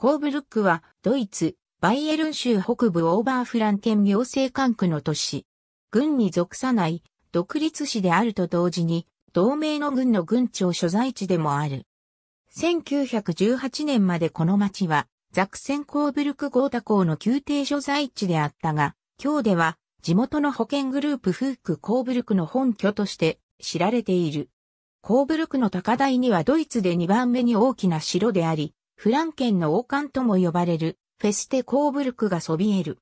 コーブルックは、ドイツ、バイエルン州北部オーバーフランケン行政管区の都市。軍に属さない独立市であると同時に、同盟の軍の軍庁所在地でもある。1918年までこの町は、ザクセンコーブルクゴータ港の宮廷所在地であったが、今日では、地元の保健グループフークコーブルクの本拠として知られている。コーブルクの高台にはドイツで2番目に大きな城であり、フランケンの王冠とも呼ばれるフェステコーブルクがそびえる。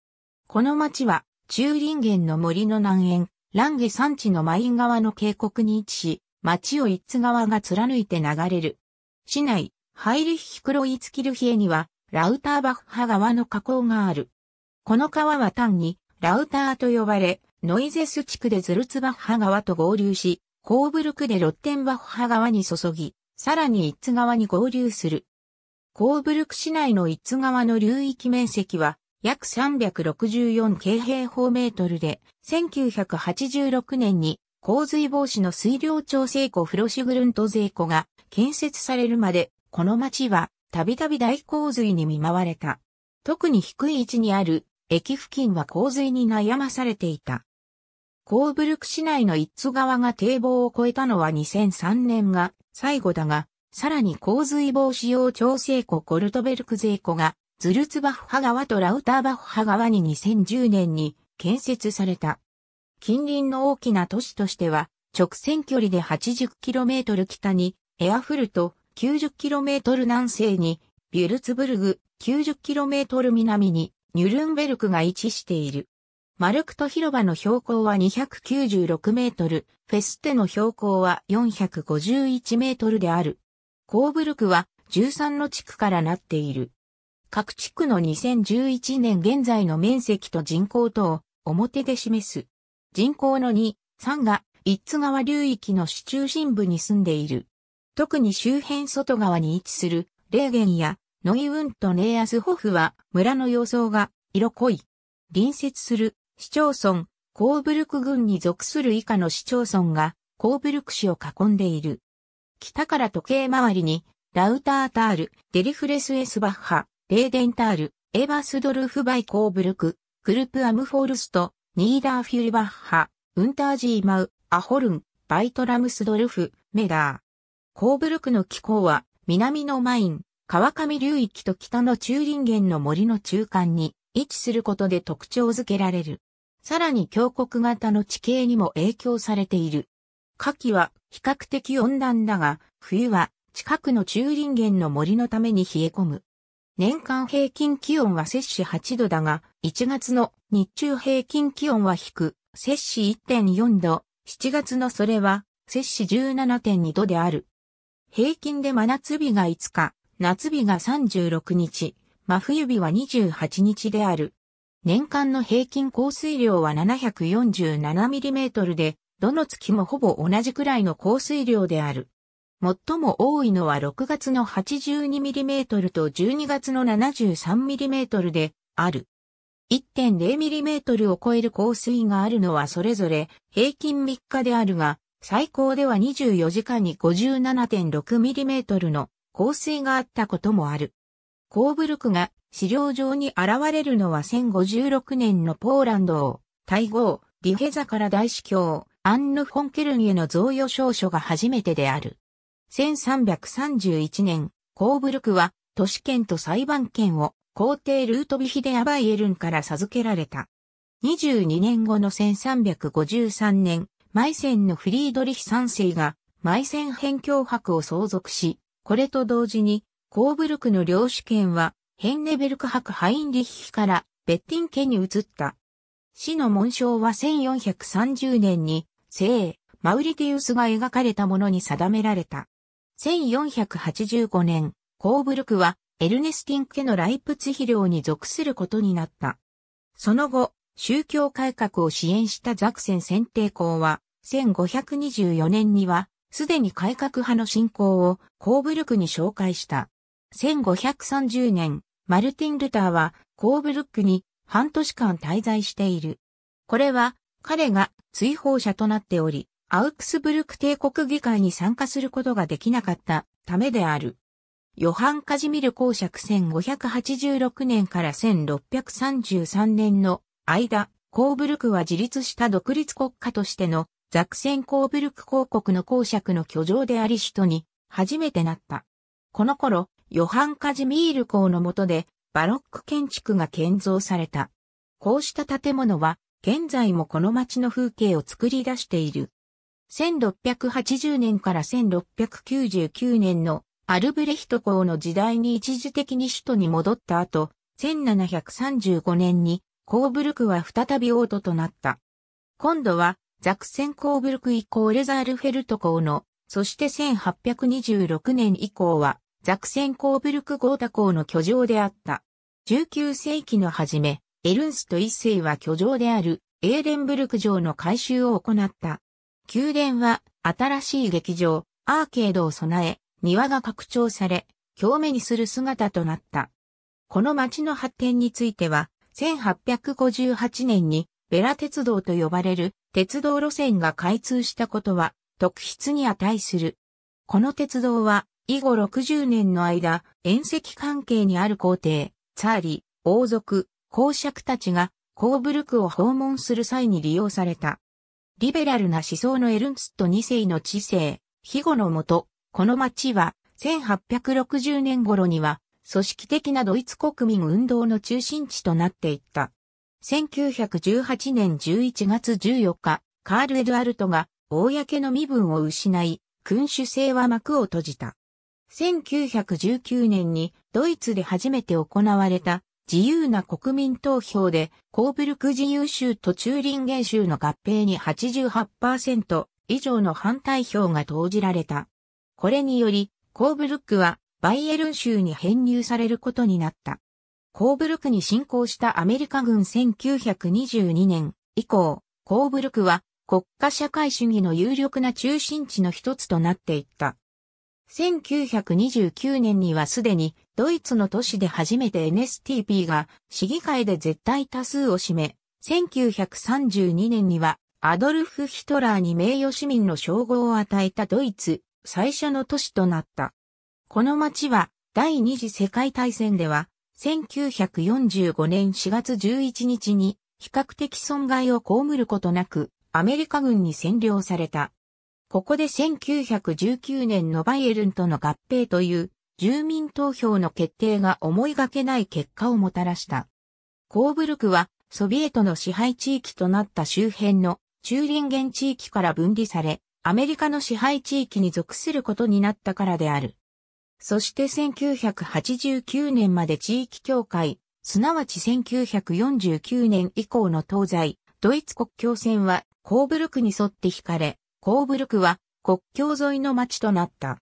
この町は、チューリンゲンの森の南縁、ランゲ山地のマイン川の渓谷に位置し、町を一津川が貫いて流れる。市内、ハイリヒクロイツキルヒエには、ラウターバッハ川の河口がある。この川は単に、ラウターと呼ばれ、ノイゼス地区でズルツバッハ川と合流し、コーブルクでロッテンバッハ川に注ぎ、さらに一津川に合流する。コーブルク市内のイッツ川の流域面積は約364京平方メートルで、1986年に洪水防止の水量調整庫フロシグルント税庫が建設されるまで、この町はたびたび大洪水に見舞われた。特に低い位置にある駅付近は洪水に悩まされていた。コーブルク市内のイッツ川が堤防を越えたのは2003年が最後だが、さらに洪水防止用調整湖コルトベルクゼ湖が、ズルツバッハ川とラウターバッハ川に2010年に建設された。近隣の大きな都市としては、直線距離で 80km 北にエアフルト、90km 南西にビュルツブルグ、90km 南にニュルンベルクが位置している。マルクト広場の標高は296メートル、フェステの標高は451メートルである。コーブルクは13の地区からなっている。各地区の2011年現在の面積と人口等を表で示す。人口の2、3が一津川流域の市中心部に住んでいる。特に周辺外側に位置するレーゲンやノイウントネーアスホフは村の様相が色濃い。隣接する市町村、コーブルク郡に属する以下の市町村がコーブルク市を囲んでいる。北から時計回りに、ラウタータール、デリフレス・エスバッハ、レーデンタール、エーバスドルフ・バイ・コーブルク、クルプ・アムフォルスト、ニーダー・フィルバッハ、ウンタージー・マウ、アホルン、バイトラムスドルフ、メダー。コーブルクの気候は、南のマイン、川上流域と北の中林源の森の中間に位置することで特徴づけられる。さらに峡谷型の地形にも影響されている。夏季は比較的温暖だが、冬は近くの中林原の森のために冷え込む。年間平均気温は摂氏8度だが、1月の日中平均気温は低、摂氏1.4度、7月のそれは摂氏17.2度である。平均で真夏日が5日、夏日が36日、真冬日は28日である。年間の平均降水量は 747mm で、どの月もほぼ同じくらいの降水量である。最も多いのは6月の 82mm と12月の 73mm である。1.0mm を超える降水があるのはそれぞれ平均3日であるが、最高では24時間に 57.6mm の降水があったこともある。コーブルクが資料上に現れるのは1056年のポーランド王、大号、リヘザから大司教、アンヌ・フォンケルンへの贈与証書が初めてである。1331年、コーブルクは都市圏と裁判権を皇帝ルートビヒデ・アバイエルンから授けられた。22年後の1353年、マイセンのフリードリヒ三世がマイセン辺境博を相続し、これと同時に、コーブルクの領主権はヘンネベルク博ハインリヒからベッティン家に移った。市の紋章は1430年に聖、マウリティウスが描かれたものに定められた。1485年、コーブルクはエルネスティン家のライプツヒ領に属することになった。その後、宗教改革を支援したザクセン選定校は、1524年には、すでに改革派の信仰をコーブルクに紹介した。1530年、マルティン・ルターはコーブルックに半年間滞在している。これは彼が追放者となっており、アウクスブルク帝国議会に参加することができなかったためである。ヨハン・カジミル公爵1586年から1633年の間、コーブルクは自立した独立国家としてのザクセンコーブルク公国の公爵の居城であり首都に初めてなった。この頃、ヨハン・カジミール公の下でバロック建築が建造された。こうした建物は現在もこの街の風景を作り出している。1680年から1699年のアルブレヒト公の時代に一時的に首都に戻った後、1735年にコーブルクは再び王都となった。今度はザクセンコーブルク以降レザールフェルト公の、そして1826年以降はザクセンコーブルクゴータ公の居城であった。19世紀の初め、エルンスト一世は居城であるエーデンブルク城の改修を行った。宮殿は新しい劇場、アーケードを備え、庭が拡張され、京目にする姿となった。この町の発展については、1858年にベラ鉄道と呼ばれる鉄道路線が開通したことは特筆に値する。この鉄道は以後60年の間、遠赤関係にある皇帝、ツァーリ、王族、公爵たちがコーブルクを訪問する際に利用された。リベラルな思想のエルンスト2世の知性、庇護のもと、この町は1860年頃には組織的なドイツ国民運動の中心地となっていった。1918年11月14日、カール・エドアルトが公の身分を失い、君主制は幕を閉じた。1919年にドイツで初めて行われた自由な国民投票で、コーブルク自由州とチューリンゲン州の合併に88%以上の反対票が投じられた。これにより、コーブルクはバイエルン州に編入されることになった。コーブルクに侵攻したアメリカ軍1922年以降、コーブルクは国家社会主義の有力な中心地の一つとなっていった。1929年にはすでにドイツの都市で初めて NSTP が市議会で絶対多数を占め、1932年にはアドルフ・ヒトラーに名誉市民の称号を与えたドイツ最初の都市となった。この町は第二次世界大戦では1945年4月11日に比較的損害を被ることなくアメリカ軍に占領された。ここで1919年のバイエルンとの合併という住民投票の決定が思いがけない結果をもたらした。コーブルクはソビエトの支配地域となった周辺のチューリンゲン地域から分離され、アメリカの支配地域に属することになったからである。そして1989年まで地域協会、すなわち1949年以降の東西、ドイツ国境線はコーブルクに沿って引かれ、コーブルクは国境沿いの町となった。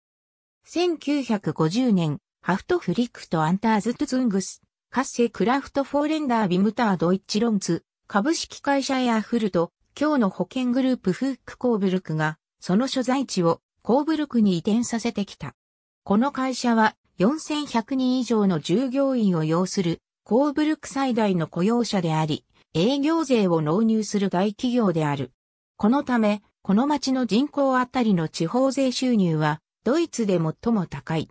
1950年、ハフトフリックとアンターズ・トゥツングス、カッセ・クラフト・フォーレンダー・ビムター・ドイッチ・ロンツ、株式会社エアフルト、今日の保険グループフック・コーブルクが、その所在地をコーブルクに移転させてきた。この会社は4100人以上の従業員を要するコーブルク最大の雇用者であり、営業税を納入する大企業である。このため、この町の人口あたりの地方税収入はドイツで最も高い。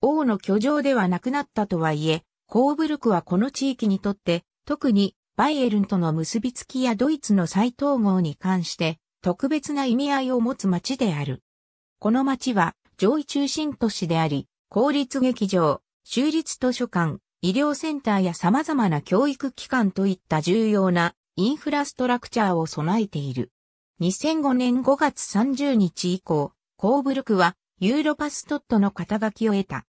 王の居城ではなくなったとはいえ、コーブルクはこの地域にとって、特にバイエルンとの結びつきやドイツの再統合に関して、特別な意味合いを持つ町である。この町は、上位中心都市であり、公立劇場、州立図書館、医療センターや様々な教育機関といった重要なインフラストラクチャーを備えている。2005年5月30日以降、コーブルクはユーロパストットの肩書きを得た。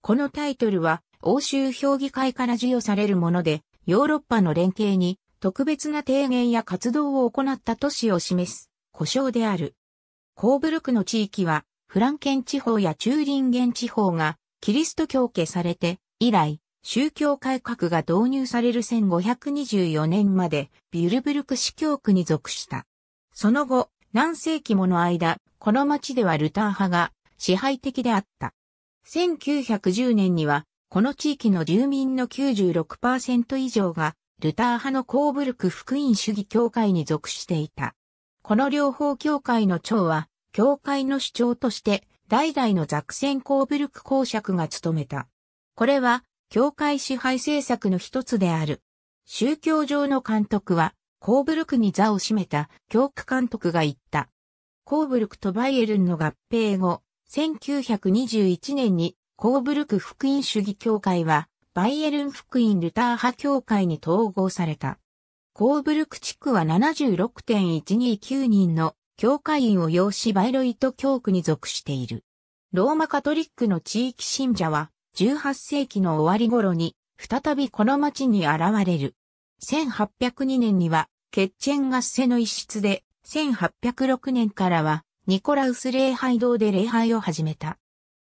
このタイトルは、欧州評議会から授与されるもので、ヨーロッパの連携に特別な提言や活動を行った都市を示す、故障である。コーブルクの地域は、フランケン地方やチューリンゲン地方が、キリスト教家されて、以来、宗教改革が導入される1524年まで、ビュルブルク市教区に属した。その後、何世紀もの間、この町ではルター派が支配的であった。1910年には、この地域の住民の96%以上が、ルター派のコーブルク福音主義教会に属していた。この両方教会の長は、教会の主張として、代々のザクセンコーブルク公爵が務めた。これは、教会支配政策の一つである。宗教上の監督は、コーブルクに座を占めた教区監督が言った。コーブルクとバイエルンの合併後、1921年にコーブルク福音主義協会はバイエルン福音ルター派協会に統合された。コーブルク地区は76.129人の教会員を要しバイロイト教区に属している。ローマカトリックの地域信者は18世紀の終わり頃に再びこの町に現れる。1802年にはケッチェン合セの一室で1806年からはニコラウス礼拝堂で礼拝を始めた。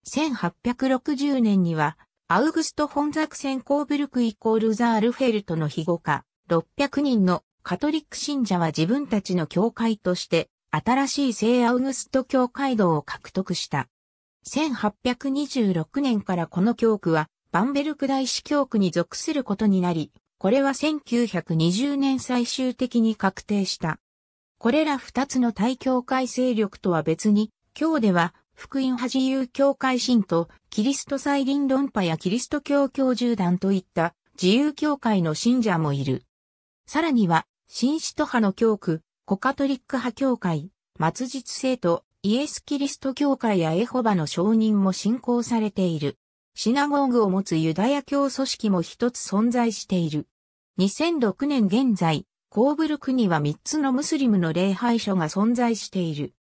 1860年には、アウグスト・ン・ザクセン・コーブルクイコールザールフェルトの庇護下、600人のカトリック信者は自分たちの教会として、新しい聖アウグスト教会堂を獲得した。1826年からこの教区は、バンベルク大司教区に属することになり、これは1920年最終的に確定した。これら二つの大教会勢力とは別に、今日では、福音派自由教会信徒、キリスト再臨論派やキリスト教教従団といった自由教会の信者もいる。さらには、新使徒派の教区、コカトリック派教会、末日聖徒、イエス・キリスト教会やエホバの証人も信仰されている。シナゴーグを持つユダヤ教組織も一つ存在している。2006年現在、コーブルクには3つのムスリムの礼拝所が存在している。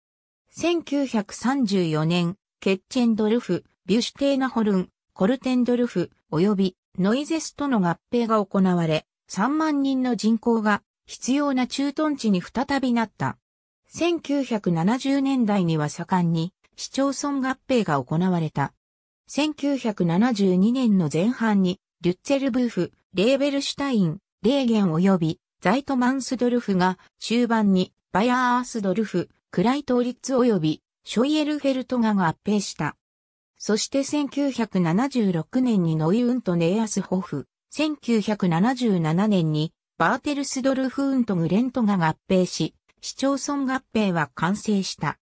1934年、ケッチェンドルフ、ビュシュテーナホルン、コルテンドルフ、及びノイゼスとの合併が行われ、3万人の人口が必要な駐屯地に再びなった。1970年代には盛んに市町村合併が行われた。1972年の前半に、リュッツェルブーフ、レーベルシュタイン、レーゲン及びザイトマンスドルフが終盤にバヤー・アースドルフ、クライト・ーリッツ及びショイエルフェルトガが合併した。そして1976年にノイウント・ネーアスホフ、1977年にバーテルスドルフウント・グレントガが合併し、市町村合併は完成した。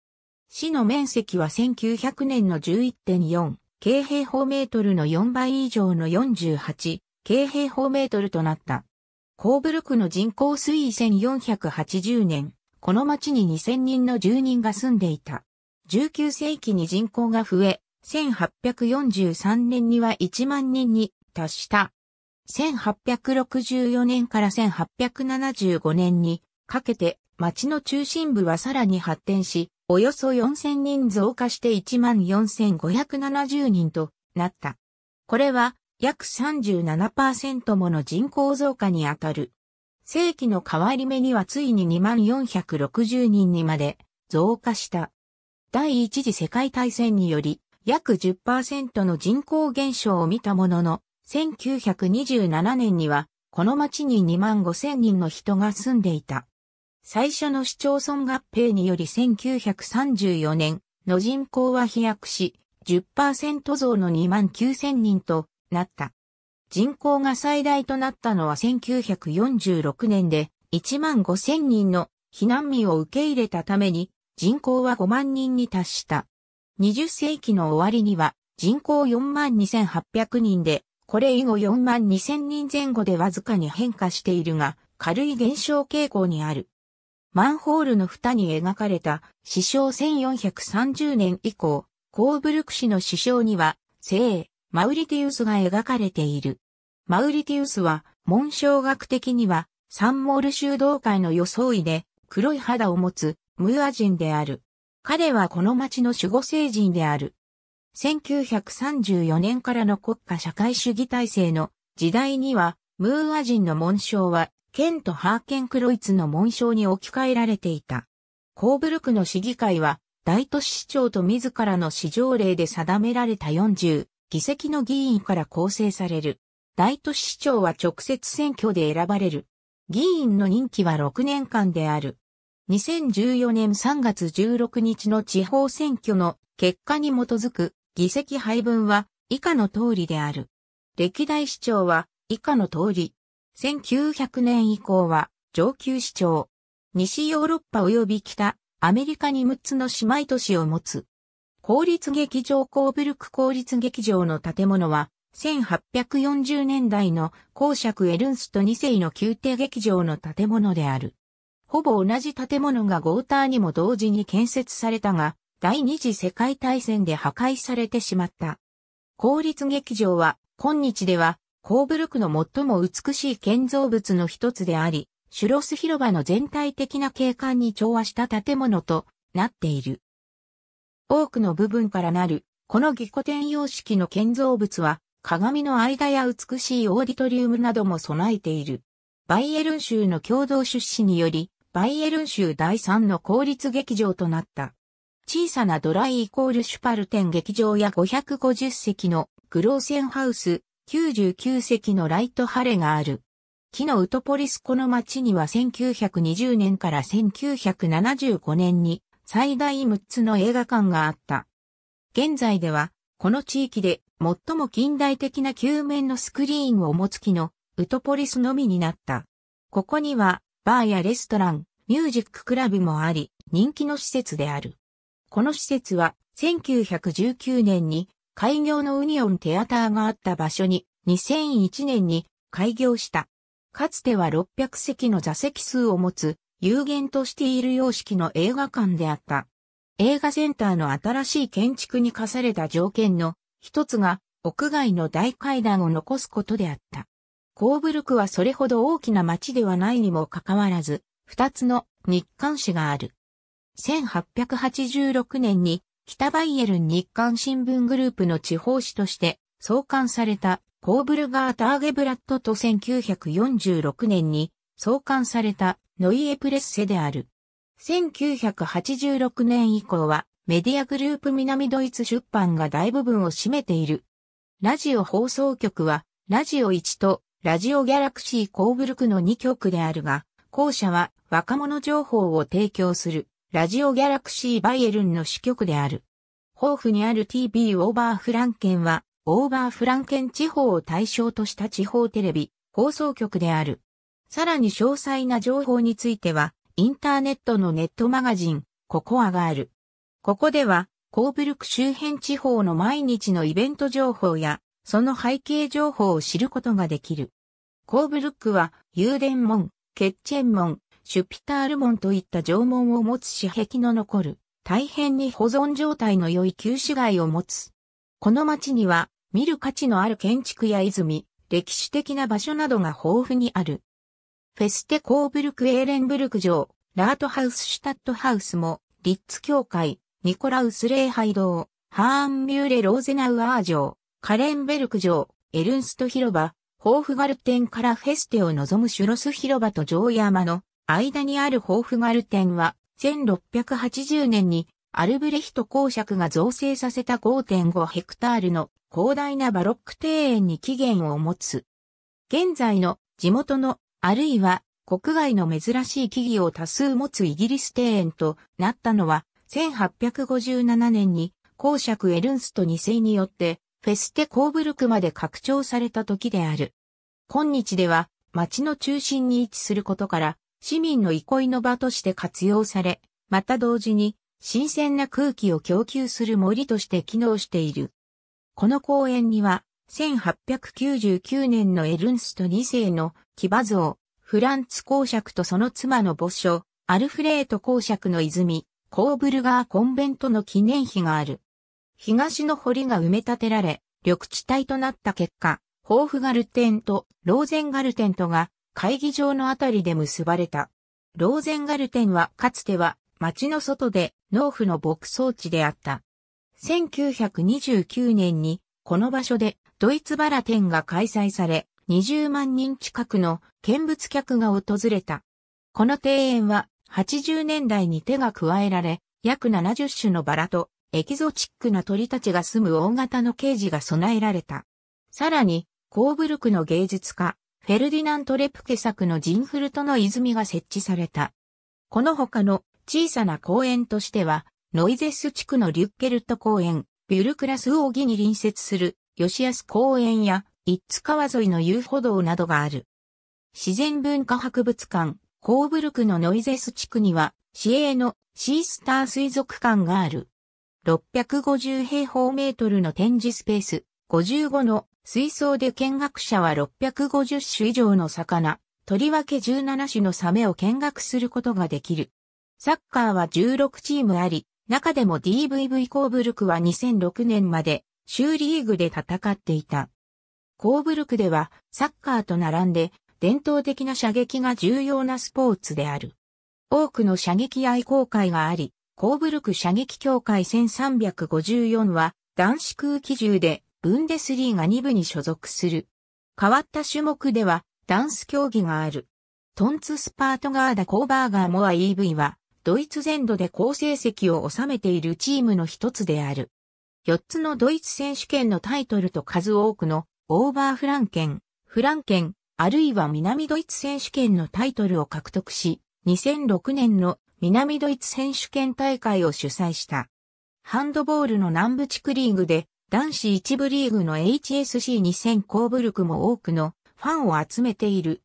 市の面積は1900年の11.4、京平方メートルの4倍以上の48、京平方メートルとなった。コーブルクの人口推移1480年、この町に2000人の住人が住んでいた。19世紀に人口が増え、1843年には1万人に達した。1864年から1875年にかけて町の中心部はさらに発展し、およそ4000人増加して14,570人となった。これは約37%もの人口増加にあたる。世紀の変わり目にはついに2460人にまで増加した。第一次世界大戦により約10%の人口減少を見たものの、1927年にはこの町に2万5千人の人が住んでいた。最初の市町村合併により1934年の人口は飛躍し、10%増の2万9千人となった。人口が最大となったのは1946年で1万5千人の避難民を受け入れたために人口は5万人に達した。20世紀の終わりには人口4万2800人で、これ以後4万2000人前後でわずかに変化しているが、軽い減少傾向にある。マンホールの蓋に描かれた、死傷1430年以降、コーブルク氏の死傷には、聖、マウリティウスが描かれている。マウリティウスは、紋章学的には、サンモール修道会の装いで、黒い肌を持つ、ムーア人である。彼はこの町の守護聖人である。1934年からの国家社会主義体制の時代には、ムーア人の紋章は、ンとハーケンクロイツの紋章に置き換えられていた。コーブルクの市議会は、大都市長と自らの市条例で定められた40議席の議員から構成される。大都市長は直接選挙で選ばれる。議員の任期は6年間である。2014年3月16日の地方選挙の結果に基づく議席配分は以下の通りである。歴代市長は以下の通り。1900年以降は上級市長。西ヨーロッパ及び北アメリカに6つの姉妹都市を持つ。公立劇場コーブルク公立劇場の建物は、1840年代の公爵エルンスト2世の宮廷劇場の建物である。ほぼ同じ建物がゴーターにも同時に建設されたが、第二次世界大戦で破壊されてしまった。公立劇場は、今日では、コーブルクの最も美しい建造物の一つであり、シュロス広場の全体的な景観に調和した建物となっている。多くの部分からなる、この義古典様式の建造物は、鏡の間や美しいオーディトリウムなども備えている。バイエルン州の共同出資により、バイエルン州第3の公立劇場となった。小さなドライイコールシュパルテン劇場や550席のグローセンハウス、99席のライトハレがある。木のウトポリスこの町には1920年から1975年に最大6つの映画館があった。現在では、この地域で最も近代的な球面のスクリーンを持つ木のウトポリスのみになった。ここには、バーやレストラン、ミュージッククラブもあり、人気の施設である。この施設は、1919年に開業のウニオンテアターがあった場所に2001年に開業した。かつては600席の座席数を持つ有限としている様式の映画館であった。映画センターの新しい建築に課された条件の一つが屋外の大階段を残すことであった。コーブルクはそれほど大きな町ではないにもかかわらず、二つの日刊誌がある。1886年に北バイエルン日刊新聞グループの地方紙として創刊されたコーブルガーターゲブラットと1946年に創刊されたノイエプレッセである。1986年以降は、メディアグループ南ドイツ出版が大部分を占めている。ラジオ放送局は、ラジオ1とラジオギャラクシーコーブルクの2局であるが、後者は若者情報を提供するラジオギャラクシーバイエルンの支局である。豊富にある TV オーバーフランケンは、オーバーフランケン地方を対象とした地方テレビ、放送局である。さらに詳細な情報については、インターネットのネットマガジン、ココアがある。ここでは、コーブルク周辺地方の毎日のイベント情報や、その背景情報を知ることができる。コーブルックは、幽殿門、ケッチェン門、シュピタール門といった城門を持つ私壁の残る、大変に保存状態の良い旧市街を持つ。この町には、見る価値のある建築や泉、歴史的な場所などが豊富にある。フェステコーブルク・エーレンブルク城、ラートハウス・シュタットハウスも、リッツ教会、ニコラウス礼拝堂、ハーンミューレ・ローゼナウアー城、カレンベルク城、エルンスト広場、ホーフガルテンからフェステを望むシュロス広場と城山の間にあるホーフガルテンは、1680年にアルブレヒト公爵が造成させた5.5ヘクタールの広大なバロック庭園に起源を持つ。現在の地元のあるいは国外の珍しい木々を多数持つイギリス庭園となったのは、1857年に公爵エルンスト2世によってフェステコーブルクまで拡張された時である。今日では町の中心に位置することから市民の憩いの場として活用され、また同時に新鮮な空気を供給する森として機能している。この公園には1899年のエルンスト2世の騎馬像、フランツ公爵とその妻の墓所、アルフレート公爵の泉、コーブルガーコンベントの記念碑がある。東の堀が埋め立てられ、緑地帯となった結果、ホーフガルテンとローゼンガルテンとが会議場のあたりで結ばれた。ローゼンガルテンはかつては町の外で農夫の牧草地であった。1929年にこの場所でドイツバラテンが開催され、20万人近くの見物客が訪れた。この庭園は80年代に手が加えられ、約70種のバラとエキゾチックな鳥たちが住む大型のケージが備えられた。さらに、コーブルクの芸術家、フェルディナント・レプケ作のジンフルトの泉が設置された。この他の小さな公園としては、ノイゼス地区のリュッケルト公園、ビュルクラス奥義に隣接する吉安公園や一津川沿いの遊歩道などがある。自然文化博物館、コーブルクのノイゼス地区には、市営のシースター水族館がある。650平方メートルの展示スペース、55の水槽で見学者は650種以上の魚、とりわけ17種のサメを見学することができる。サッカーは16チームあり、中でも DVV コーブルクは2006年まで、州リーグで戦っていた。コーブルクではサッカーと並んで伝統的な射撃が重要なスポーツである。多くの射撃愛好会があり、コーブルク射撃協会1354は男子空気銃でブンデスリーが2部に所属する。変わった種目ではダンス競技がある。トンツスパートガーダ・コーバーガー・モア EV はドイツ全土で好成績を収めているチームの一つである。4つのドイツ選手権のタイトルと数多くのオーバーフランケン、フランケン、あるいは南ドイツ選手権のタイトルを獲得し、2006年の南ドイツ選手権大会を主催した。ハンドボールの南部地区リーグで、男子一部リーグの HSC2000 コーブルクも多くのファンを集めている。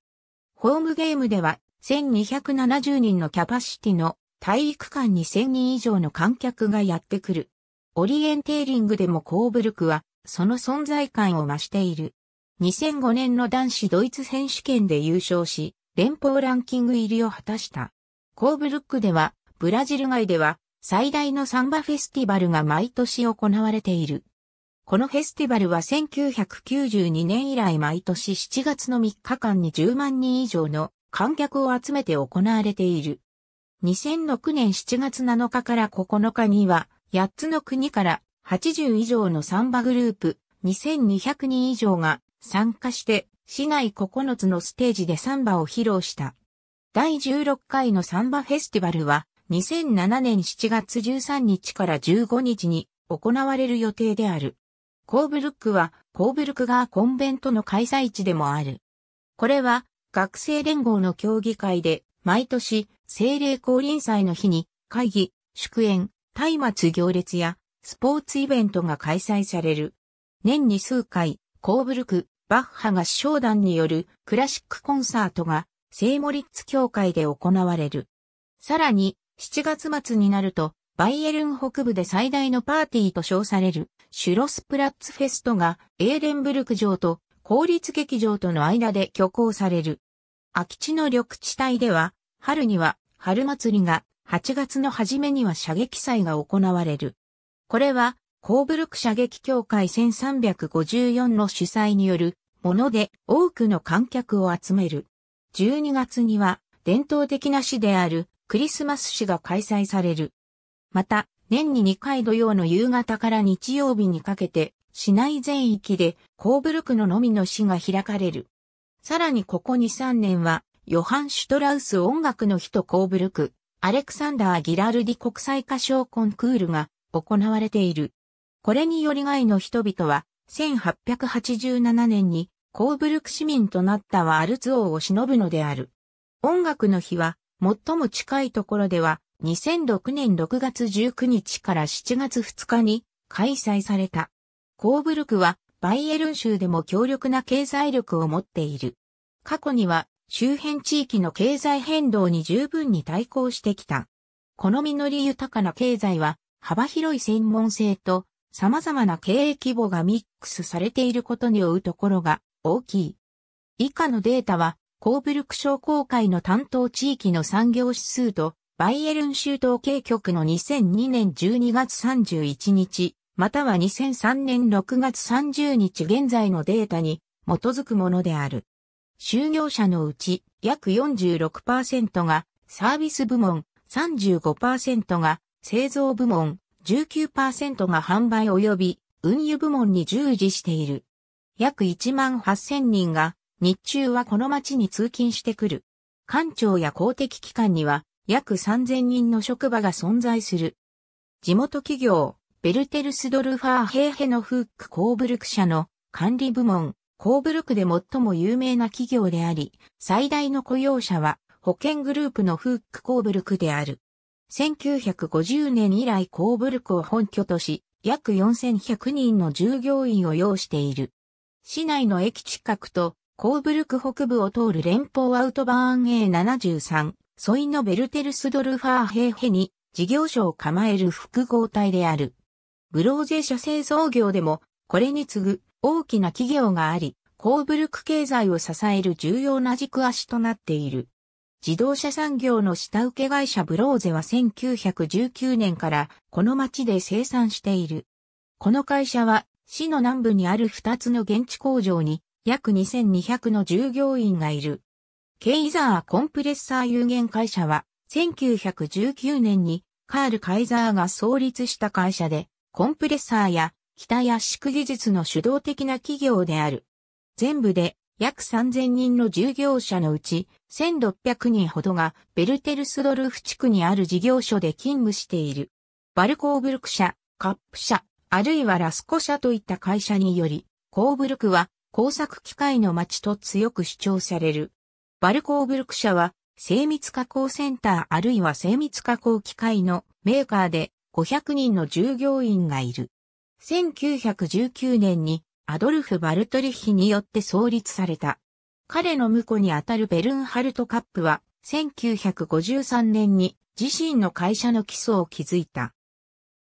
ホームゲームでは1270人のキャパシティの体育館に1000人以上の観客がやってくる。オリエンテーリングでもコーブルクはその存在感を増している。2005年の男子ドイツ選手権で優勝し、連邦ランキング入りを果たした。コーブルックでは、ブラジル外では、最大のサンバフェスティバルが毎年行われている。このフェスティバルは1992年以来毎年7月の3日間に10万人以上の観客を集めて行われている。2006年7月7日から9日には8つの国から80以上のサンバグループ、2200人以上が参加して市内9つのステージでサンバを披露した。第16回のサンバフェスティバルは2007年7月13日から15日に行われる予定である。コーブルックはコーブルクガーコンベントの開催地でもある。これは学生連合の協議会で毎年精霊降臨祭の日に会議、祝宴、松明行列やスポーツイベントが開催される。年に数回、コーブルク、バッハ合唱団によるクラシックコンサートが聖モリッツ協会で行われる。さらに、7月末になると、バイエルン北部で最大のパーティーと称されるシュロスプラッツフェストがエーデンブルク城と公立劇場との間で挙行される。空き地の緑地帯では、春には春祭りが、8月の初めには射撃祭が行われる。これは、コーブルク射撃協会1354の主催によるもので多くの観客を集める。12月には伝統的な市であるクリスマス市が開催される。また、年に2回土曜の夕方から日曜日にかけて、市内全域でコーブルクののみの市が開かれる。さらにここ2、3年は、ヨハン・シュトラウス音楽の日とコーブルク、アレクサンダー・ギラルディ国際歌唱コンクールが行われている。これにより外の人々は、1887年にコーブルク市民となったワールツ王を忍ぶのである。音楽の日は、最も近いところでは、2006年6月19日から7月2日に開催された。コーブルクはバイエルン州でも強力な経済力を持っている。過去には周辺地域の経済変動に十分に対抗してきた。この実り豊かな経済は幅広い専門性と様々な経営規模がミックスされていることにようところが大きい。以下のデータは、コーブルク商工会の担当地域の産業指数と、バイエルン州統計局の2002年12月31日、または2003年6月30日現在のデータに基づくものである。就業者のうち約46%がサービス部門、35%が製造部門19%が販売及び運輸部門に従事している。約1万8000人が日中はこの町に通勤してくる。官庁や公的機関には約3000人の職場が存在する。地元企業、ベルテルスドルファーヘーヘのフック・コーブルク社の管理部門、コーブルクで最も有名な企業であり、最大の雇用者は保険グループのフック・コーブルクである。1950年以来コーブルクを本拠とし、約4100人の従業員を要している。市内の駅近くと、コーブルク北部を通る連邦アウトバーン A73、ソイのベルテルスドルファーヘーヘに事業所を構える複合体である。ブローゼ社製造業でも、これに次ぐ大きな企業があり、コーブルク経済を支える重要な軸足となっている。自動車産業の下請け会社ブローゼは1919年からこの町で生産している。この会社は市の南部にある2つの現地工場に約2200の従業員がいる。ケイザーコンプレッサー有限会社は1919年にカール・カイザーが創立した会社で、コンプレッサーや北や宿技術の主導的な企業である。全部で約3000人の従業者のうち1600人ほどがベルテルスドルフ地区にある事業所で勤務している。バルコーブルク社、カップ社、あるいはラスコ社といった会社により、コーブルクは工作機械の街と強く主張される。バルコーブルク社は精密加工センターあるいは精密加工機械のメーカーで500人の従業員がいる。1919年にアドルフ・バルトリッヒによって創立された。彼の婿にあたるベルンハルト・カップは、1953年に自身の会社の基礎を築いた。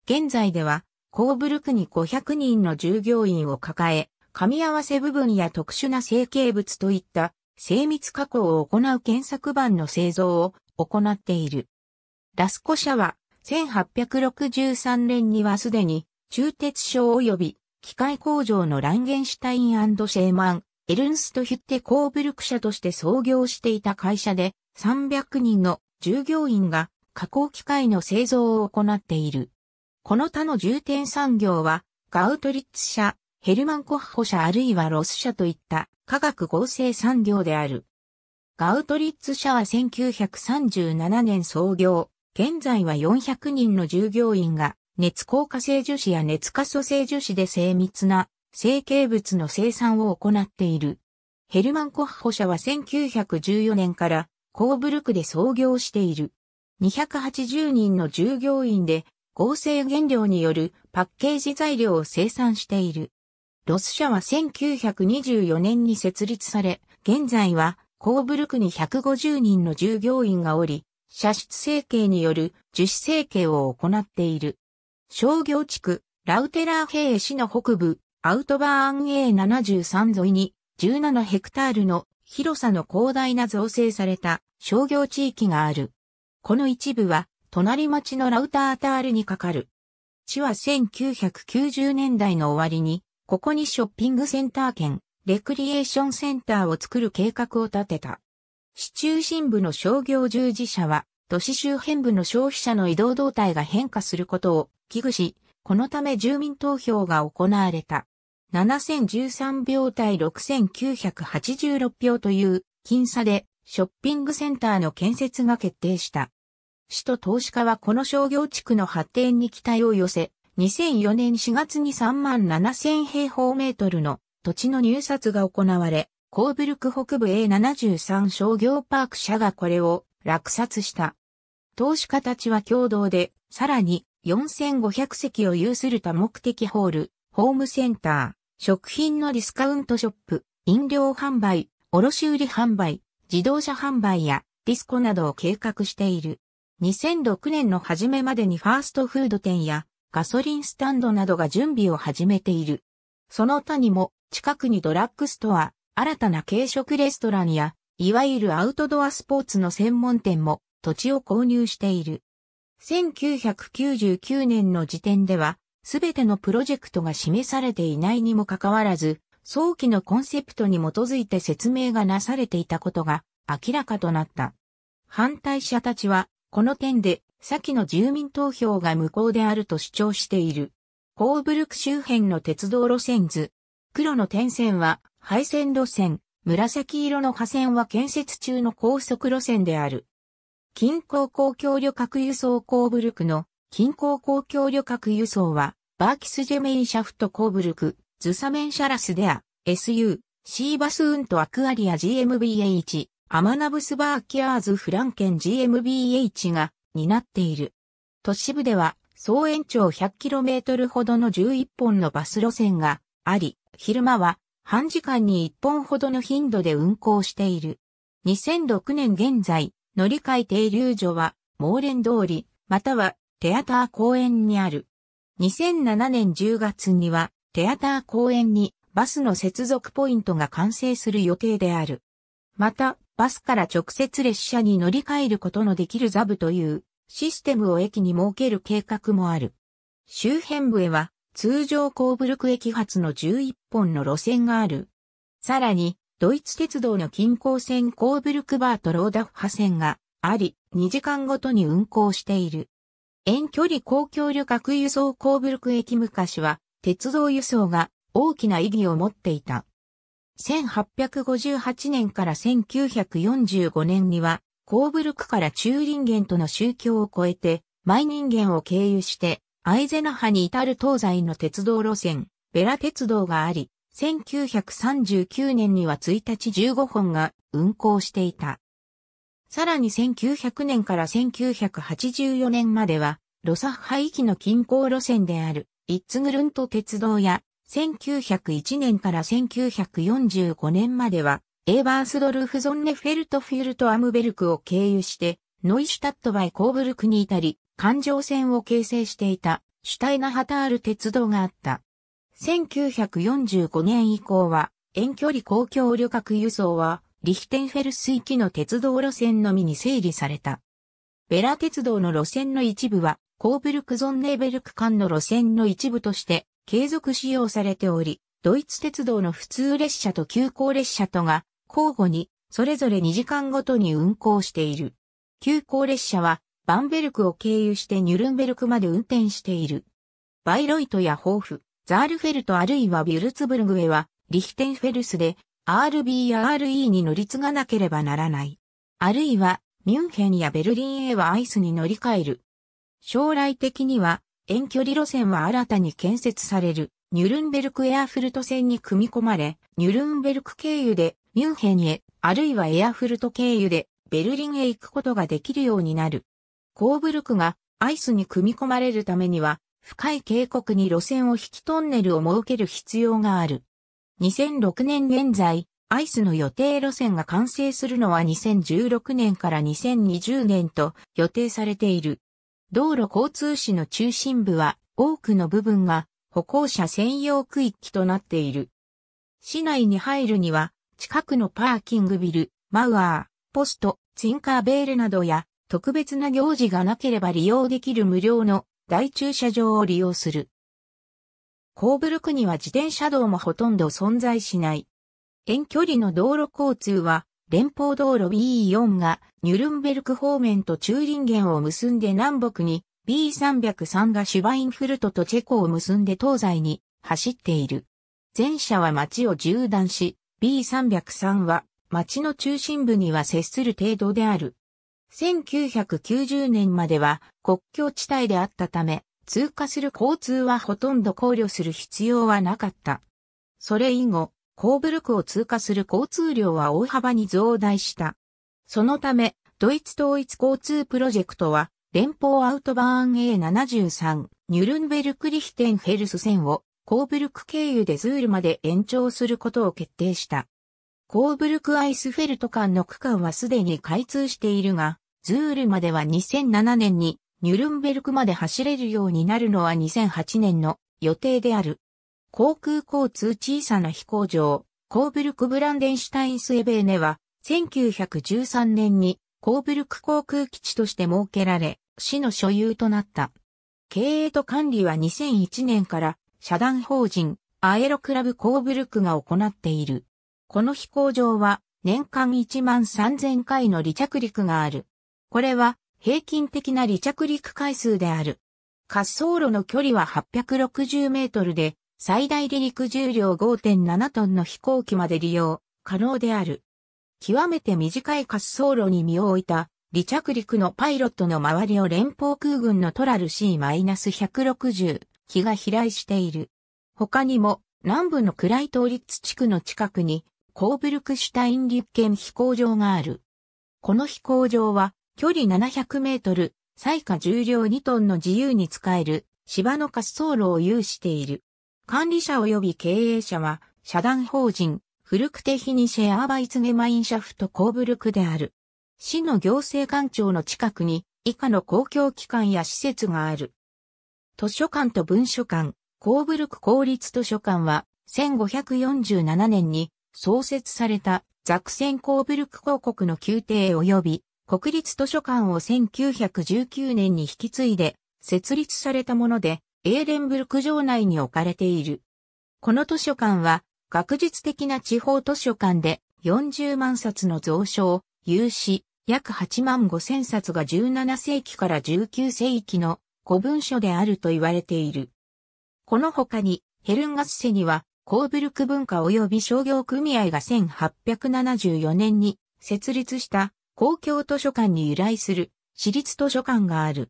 現在では、コーブルクに500人の従業員を抱え、噛み合わせ部分や特殊な成形物といった精密加工を行う検索版の製造を行っている。ラスコ社は1863年にはすでに中鉄省及び機械工場のランゲンシュタインシェーマン、エルンスト・ヒュッテ・コーブルク社として創業していた会社で300人の従業員が加工機械の製造を行っている。この他の重点産業はガウトリッツ社、ヘルマンコッホ社あるいはロス社といった化学合成産業である。ガウトリッツ社は1937年創業、現在は400人の従業員が熱硬化性樹脂や熱化素性樹脂で精密な成形物の生産を行っている。ヘルマン・コッホ社は1914年からコーブルクで創業している。280人の従業員で合成原料によるパッケージ材料を生産している。ロス社は1924年に設立され、現在はコーブルクに150人の従業員がおり、射出成形による樹脂成形を行っている。商業地区、ラウテラー平市の北部、アウトバーン A73 沿いに17ヘクタールの広さの広大な造成された商業地域がある。この一部は隣町のラウタータールにかかる。地は1990年代の終わりに、ここにショッピングセンター兼レクリエーションセンターを作る計画を立てた。市中心部の商業従事者は都市周辺部の消費者の移動動態が変化することを危惧し、このため住民投票が行われた。7013票対6986票という僅差でショッピングセンターの建設が決定した。市と投資家はこの商業地区の発展に期待を寄せ、2004年4月に3万7000平方メートルの土地の入札が行われ、コーブルク北部 A73 商業パーク社がこれを落札した。投資家たちは共同で、さらに4500席を有する多目的ホール、ホームセンター、食品のディスカウントショップ、飲料販売、卸売販売、自動車販売やディスコなどを計画している。2006年の初めまでにファーストフード店やガソリンスタンドなどが準備を始めている。その他にも近くにドラッグストア、新たな軽食レストランやいわゆるアウトドアスポーツの専門店も土地を購入している。1999年の時点では、すべてのプロジェクトが示されていないにもかかわらず、早期のコンセプトに基づいて説明がなされていたことが明らかとなった。反対者たちは、この点で、先の住民投票が無効であると主張している。コーブルク周辺の鉄道路線図。黒の点線は、廃線路線、紫色の破線は建設中の高速路線である。近郊公共旅客輸送コーブルクの近郊公共旅客輸送は、バーキスジェメイシャフトコーブルク、ズサメンシャラスデア、SU、シーバスウントアクアリア GMBH、アマナブスバーキアーズフランケン GMBH が担っている。都市部では、総延長 100km ほどの11本のバス路線があり、昼間は半時間に1本ほどの頻度で運行している。2006年現在、乗り換え停留所は、モーレン通り、または、テアター公園にある。2007年10月には、テアター公園に、バスの接続ポイントが完成する予定である。また、バスから直接列車に乗り換えることのできるザブというシステムを駅に設ける計画もある。周辺部へは通常コーブルク駅発の11本の路線がある。さらに、ドイツ鉄道の近郊線コーブルクバートローダッハ線があり、2時間ごとに運行している。遠距離公共旅客輸送コーブルク駅昔は、鉄道輸送が大きな意義を持っていた。1858年から1945年には、コーブルクから中林源との宗教を超えて、毎人間を経由して、アイゼナハに至る東西の鉄道路線、ベラ鉄道があり、1939年には1日15本が運行していた。さらに1900年から1984年までは、ロサッハ域の近郊路線である、イッツグルント鉄道や、1901年から1945年までは、エーバースドルフゾンネフェルトフィルトアムベルクを経由して、ノイシュタットバイコーブルクに至り、環状線を形成していた主体なハタール鉄道があった。1945年以降は遠距離公共旅客輸送はリヒテンフェルス域の鉄道路線のみに整理された。ベラ鉄道の路線の一部はコーブルクゾンネーベルク間の路線の一部として継続使用されており、ドイツ鉄道の普通列車と急行列車とが交互にそれぞれ2時間ごとに運行している。急行列車はバンベルクを経由してニュルンベルクまで運転している。バイロイトやホーフ、ザールフェルトあるいはビュルツブルグへは、リヒテンフェルスで RB や RE に乗り継がなければならない。あるいは、ミュンヘンやベルリンへはアイスに乗り換える。将来的には、遠距離路線は新たに建設される、ニュルンベルクエアフルト線に組み込まれ、ニュルンベルク経由でミュンヘンへ、あるいはエアフルト経由でベルリンへ行くことができるようになる。コーブルクがアイスに組み込まれるためには、深い渓谷に路線を引きトンネルを設ける必要がある。2006年現在、アイスの予定路線が完成するのは2016年から2020年と予定されている。道路交通市の中心部は多くの部分が歩行者専用区域となっている。市内に入るには近くのパーキングビル、マウアー、ポスト、ツインカーベールなどや特別な行事がなければ利用できる無料の大駐車場を利用する。コーブルクには自転車道もほとんど存在しない。遠距離の道路交通は、連邦道路 B4 がニュルンベルク方面とチューリンゲンを結んで南北に B303 がシュバインフルトとチェコを結んで東西に走っている。前者は街を縦断し、B303 は街の中心部には接する程度である。1990年までは国境地帯であったため、通過する交通はほとんど考慮する必要はなかった。それ以後、コーブルクを通過する交通量は大幅に増大した。そのため、ドイツ統一交通プロジェクトは、連邦アウトバーン A73、ニュルンベルクリヒテンヘルス線を、コーブルク経由でズールまで延長することを決定した。コーブルクアイスフェルト間の区間はすでに開通しているが、ズールまでは2007年に、ニュルンベルクまで走れるようになるのは2008年の予定である。航空交通小さな飛行場、コーブルクブランデンシュタインスエベーネは、1913年にコーブルク航空基地として設けられ、市の所有となった。経営と管理は2001年から社団法人アエロクラブコーブルクが行っている。この飛行場は年間1万3000回の離着陸がある。これは平均的な離着陸回数である。滑走路の距離は860メートルで、最大離陸重量5.7トンの飛行機まで利用可能である。極めて短い滑走路に身を置いた離着陸のパイロットの周りを連邦空軍のトラル C-160 機が飛来している。他にも南部のクライトーリッツ地区の近くにコーブルクシュタインリ憲ケン飛行場がある。この飛行場は、距離700メートル、最下重量2トンの自由に使える芝の滑走路を有している。管理者及び経営者は、社団法人、フルクテヒニシェアーバイツゲマインシャフトコーブルクである。市の行政官庁の近くに、以下の公共機関や施設がある。図書館と文書館、コーブルク公立図書館は、1547年に創設されたザクセンコーブルク公国の宮廷及び国立図書館を1919年に引き継いで設立されたもので、エーデンブルク城内に置かれている。この図書館は学術的な地方図書館で40万冊の蔵書、を有し約8万5千冊が17世紀から19世紀の古文書であると言われている。この他にヘルンガッセにはコーブルク文化及び商業組合が1874年に設立した公共図書館に由来する私立図書館がある。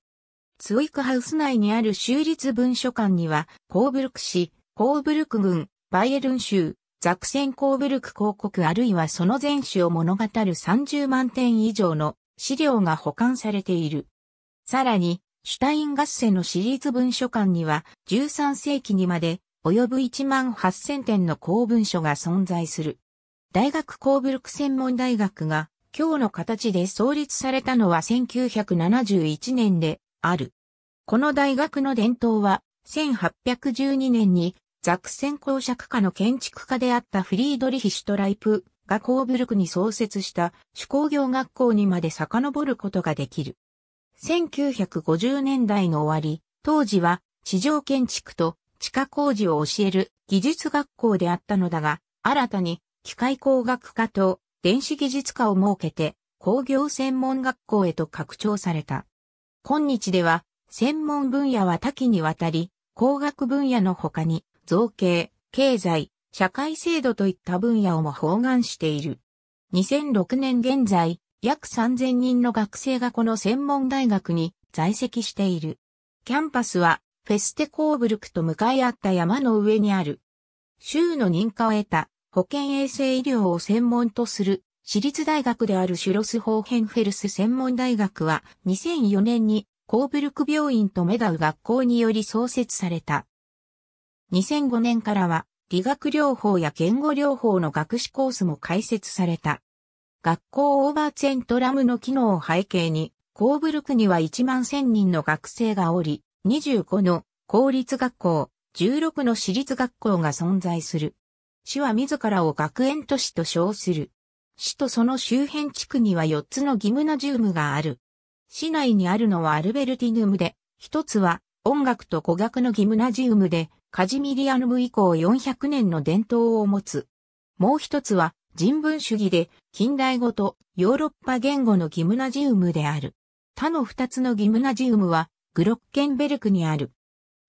ツイィクハウス内にある州立文書館には、コーブルク市、コーブルク郡、バイエルン州、ザクセンコーブルク広告あるいはその全種を物語る30万点以上の資料が保管されている。さらに、シュタイン合戦の私立文書館には13世紀にまで及ぶ1万8000点の公文書が存在する。大学コーブルク専門大学が今日の形で創立されたのは1971年である。この大学の伝統は1812年にザクセン公爵家の建築家であったフリードリヒ・シュトライプがコーブルクに創設した手工業学校にまで遡ることができる。1950年代の終わり、当時は地上建築と地下工事を教える技術学校であったのだが、新たに機械工学科と電子技術科を設けて工業専門学校へと拡張された。今日では専門分野は多岐にわたり、工学分野の他に造形、経済、社会制度といった分野をも包含している。2006年現在、約3000人の学生がこの専門大学に在籍している。キャンパスはフェステコーブルクと向かい合った山の上にある。州の認可を得た保健衛生医療を専門とする私立大学であるシュロスホーヘンフェルス専門大学は2004年にコーブルク病院とメダウ学校により創設された。2005年からは理学療法や言語療法の学士コースも開設された。学校オーバーツェントラムの機能を背景に、コーブルクには1万1000人の学生がおり、25の公立学校、16の私立学校が存在する。市は自らを学園都市と称する。市とその周辺地区には4つのギムナジウムがある。市内にあるのはアルベルティヌムで、一つは音楽と語学のギムナジウムで、カジミリアヌム以降400年の伝統を持つ。もう一つは人文主義で近代語とヨーロッパ言語のギムナジウムである。他の二つのギムナジウムはグロッケンベルクにある。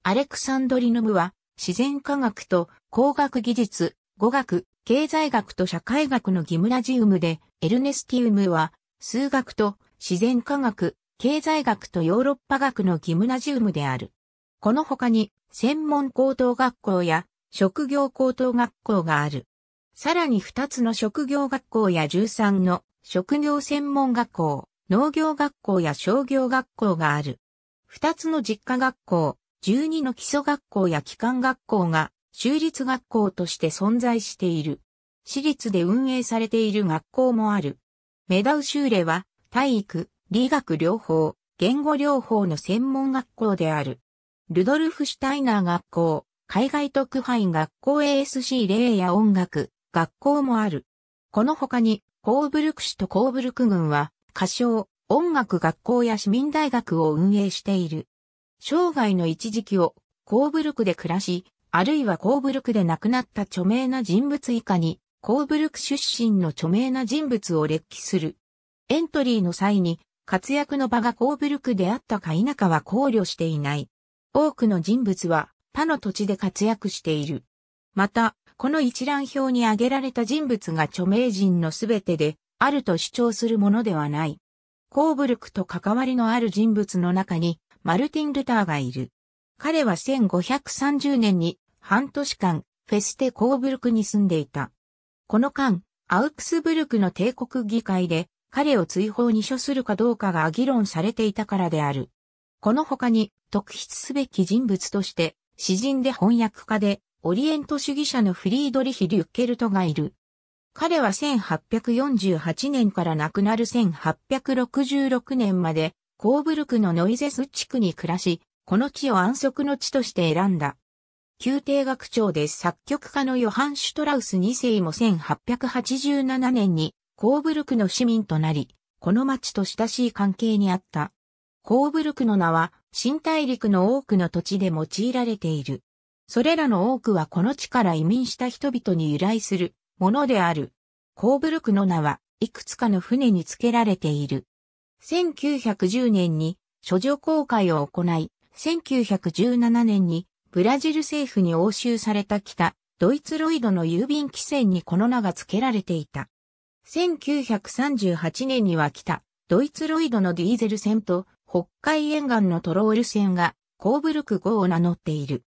アレクサンドリヌムは、自然科学と工学技術、語学、経済学と社会学のギムラジウムで、エルネスティウムは、数学と自然科学、経済学とヨーロッパ学のギムラジウムである。この他に、専門高等学校や職業高等学校がある。さらに2つの職業学校や13の職業専門学校、農業学校や商業学校がある。二つの実家学校、12の基礎学校や機関学校が州立学校として存在している。私立で運営されている学校もある。メダウ州レは体育、理学療法、言語療法の専門学校である。ルドルフ・シュタイナー学校、海外特派員学校 ASC 例や音楽、学校もある。この他に、コーブルク市とコーブルク郡は、歌唱、音楽学校や市民大学を運営している。生涯の一時期をコーブルクで暮らし、あるいはコーブルクで亡くなった著名な人物以下に、コーブルク出身の著名な人物を列記する。エントリーの際に、活躍の場がコーブルクであったか否かは考慮していない。多くの人物は他の土地で活躍している。また、この一覧表に挙げられた人物が著名人のすべてであると主張するものではない。コーブルクと関わりのある人物の中に、マルティン・ルターがいる。彼は1530年に半年間、フェステ・コーブルクに住んでいた。この間、アウクスブルクの帝国議会で、彼を追放に処するかどうかが議論されていたからである。この他に、特筆すべき人物として、詩人で翻訳家で、オリエント主義者のフリードリヒ・リュッケルトがいる。彼は1848年から亡くなる1866年まで、コーブルクのノイゼス地区に暮らし、この地を安息の地として選んだ。宮廷学長で作曲家のヨハン・シュトラウス2世も1887年にコーブルクの市民となり、この町と親しい関係にあった。コーブルクの名は新大陸の多くの土地で用いられている。それらの多くはこの地から移民した人々に由来するものである。コーブルクの名はいくつかの船に付けられている。1910年に諸女公開を行い、1917年にブラジル政府に押収された北、ドイツロイドの郵便機船にこの名が付けられていた。1938年には北、ドイツロイドのディーゼル船と北海沿岸のトロール船がコーブルク号を名乗っている。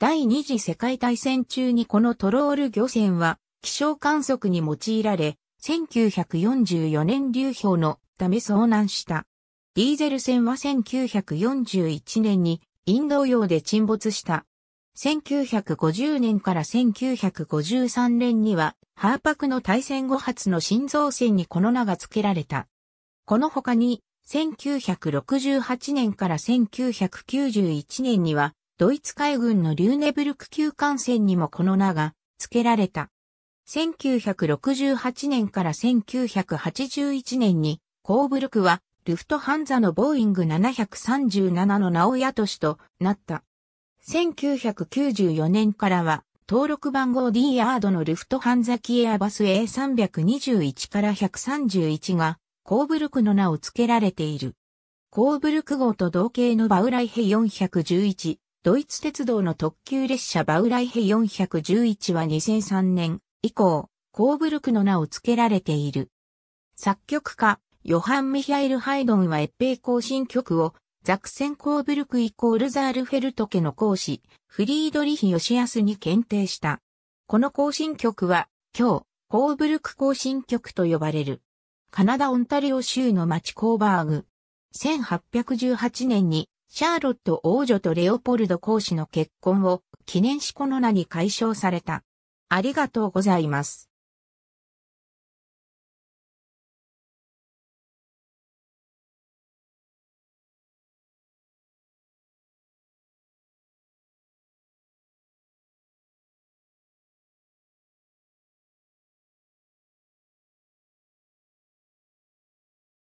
第二次世界大戦中にこのトロール漁船は気象観測に用いられ、1944年流氷のため遭難した。ディーゼル船は1941年にインド洋で沈没した。1950年から1953年には、ハーパクの対戦後発の新造船にこの名が付けられた。この他に、1968年から1991年には、ドイツ海軍のリューネブルク級艦船にもこの名が付けられた。1968年から1981年に、コーブルクは、ルフトハンザのボーイング737の名親都市となった。1994年からは、登録番号 D ヤードのルフトハンザキエアバス A321 から131が、コーブルクの名を付けられている。コーブルク号と同型のバウライヘ411、ドイツ鉄道の特急列車バウライヘ411は2003年、以降、コーブルクの名を付けられている。作曲家、ヨハン・ミヒャイル・ハイドンは越平行進曲を、ザクセン・コーブルクイコールザールフェルト家の講師、フリードリヒ・ヨシアスに検定した。この行進曲は、今日、コーブルク行進曲と呼ばれる。カナダ・オンタリオ州の町コーバーグ。1818年に、シャーロット王女とレオポルド公師の結婚を記念しこの名に解消された。ありがとうございます。